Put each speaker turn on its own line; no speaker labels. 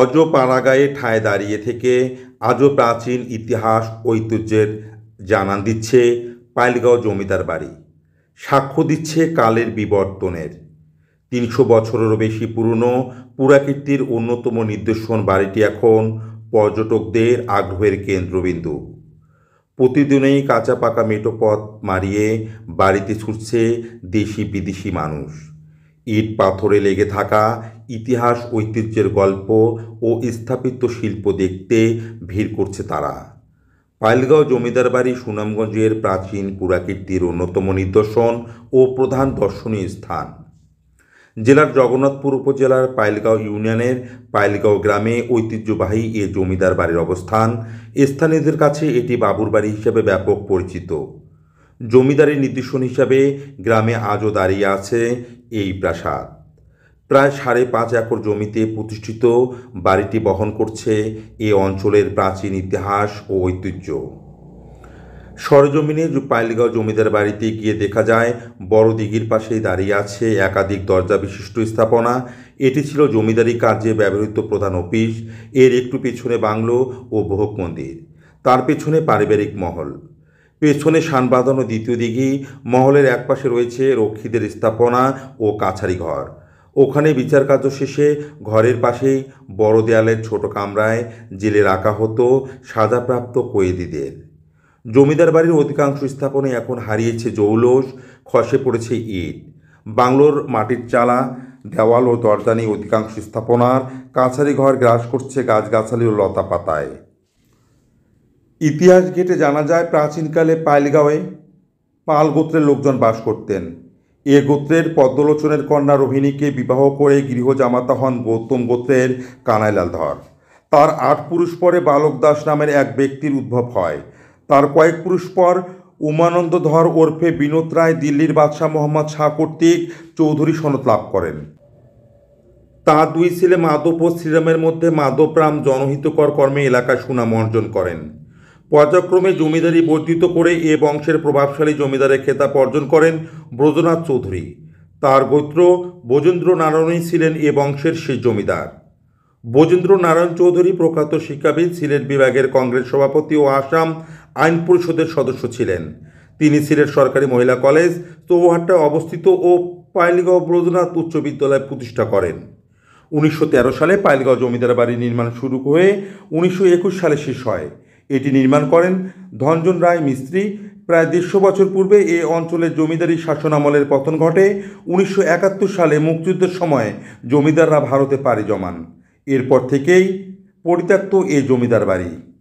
অজ ঠায় দাঁড়িয়ে থেকে আজও প্রাচীন ইতিহাস ঐতিহ্যের জানান দিচ্ছে পাইলগাঁও জমিদার বাড়ি সাক্ষ্য দিচ্ছে কালের বিবর্তনের তিনশো বছরেরও বেশি পুরনো পুরাকীর্তির অন্যতম নিদর্শন বাড়িটি এখন পর্যটকদের আগ্রহের কেন্দ্রবিন্দু প্রতিদিনেই কাঁচা পাকা মেটোপথ মারিয়ে বাড়িতে ছুটছে দেশি বিদেশি মানুষ ইট পাথরে লেগে থাকা ইতিহাস ঐতিহ্যের গল্প ও স্থাপিত শিল্প দেখতে ভিড় করছে তারা পাইলগাঁও জমিদার বাড়ি সুনামগঞ্জের প্রাচীন পুরাকীর্তির অন্যতম নিদর্শন ও প্রধান দর্শনীয় স্থান জেলার জগন্নাথপুর উপজেলার পাইলগাঁও ইউনিয়নের পাইলগাঁও গ্রামে ঐতিহ্যবাহী এ জমিদার বাড়ির অবস্থান স্থানীয়দের কাছে এটি বাবুর বাড়ি হিসেবে ব্যাপক পরিচিত জমিদারের নির্দেশন হিসাবে গ্রামে আজও দাঁড়িয়ে আছে এই প্রাসাদ প্রায় সাড়ে পাঁচ একর জমিতে প্রতিষ্ঠিত বাড়িটি বহন করছে এ অঞ্চলের প্রাচীন ইতিহাস ও ঐতিহ্য সরজমিনে পাইলগাঁও জমিদার বাড়িতে গিয়ে দেখা যায় বড় দিঘির পাশেই দাঁড়িয়ে আছে একাধিক দরজা বিশিষ্ট স্থাপনা এটি ছিল জমিদারি কার্যে ব্যবহৃত প্রধান অফিস এর একটু পেছনে বাংলো ও বহক মন্দির তার পেছনে পারিবারিক মহল পেছনে সান বাঁধানো দ্বিতীয় দিঘি মহলের একপাশে রয়েছে রক্ষীদের স্থাপনা ও কাছারি ঘর ওখানে বিচার কার্য শেষে ঘরের পাশেই বড় দেয়ালের ছোট কামরায় জেলে রাখা হতো সাজাপ্রাপ্ত কয়েদিদের জমিদার বাড়ির অধিকাংশ স্থাপনে এখন হারিয়েছে জৌলস খসে পড়েছে ইট বাংলোর মাটির চালা দেওয়াল ও দরজানি অধিকাংশ স্থাপনার কাছারি ঘর গ্রাস করছে গাছগাছালি ও লতা পাতায় ইতিহাস ঘেটে জানা যায় প্রাচীনকালে পাইলগাঁওয়ে পাল গোত্রের লোকজন বাস করতেন এ গোত্রের পদ্মলোচনের কন্যা রোহিণীকে বিবাহ করে গৃহ জামাতা হন গৌতম গোত্রের কানাইলাল ধর তার আট পুরুষ পরে বালক দাস নামের এক ব্যক্তির উদ্ভব হয় তার কয়েক পুরুষ পর উমানন্দ ধর ওরফে বিনোদ রায় দিল্লির বাদশাহ মোহাম্মদ শাহ কর্তৃক চৌধুরী সনদ লাভ করেন তার দুই ছেলে মাধব ও শ্রীরামের মধ্যে রাম জনহিতকর কর্মে এলাকায় সুনাম অর্জন করেন পর্যায়ক্রমে জমিদারি বর্ধিত করে এ বংশের প্রভাবশালী জমিদারের খেতাব অর্জন করেন ব্রজনাথ চৌধুরী তার গোত্র বজেন্দ্র নারায়ণই ছিলেন এ বংশের শেষ জমিদার বজেন্দ্র নারায়ণ চৌধুরী প্রখ্যাত শিক্ষাবিদ সিলেট বিভাগের কংগ্রেস সভাপতি ও আসাম আইন পরিষদের সদস্য ছিলেন তিনি সিলেট সরকারি মহিলা কলেজ চৌহাট্টা অবস্থিত ও পাইলগাঁও ব্রজনাথ উচ্চ বিদ্যালয় প্রতিষ্ঠা করেন উনিশশো সালে পাইলগাঁও জমিদার বাড়ি নির্মাণ শুরু হয়ে উনিশশো সালে শেষ হয় এটি নির্মাণ করেন ধনজন রায় মিস্ত্রি প্রায় দেড়শো বছর পূর্বে এ অঞ্চলের জমিদারি শাসনামলের পতন ঘটে উনিশশো সালে মুক্তিযুদ্ধের সময় জমিদাররা ভারতে পাড়ি জমান এরপর থেকেই পরিত্যক্ত এ জমিদার বাড়ি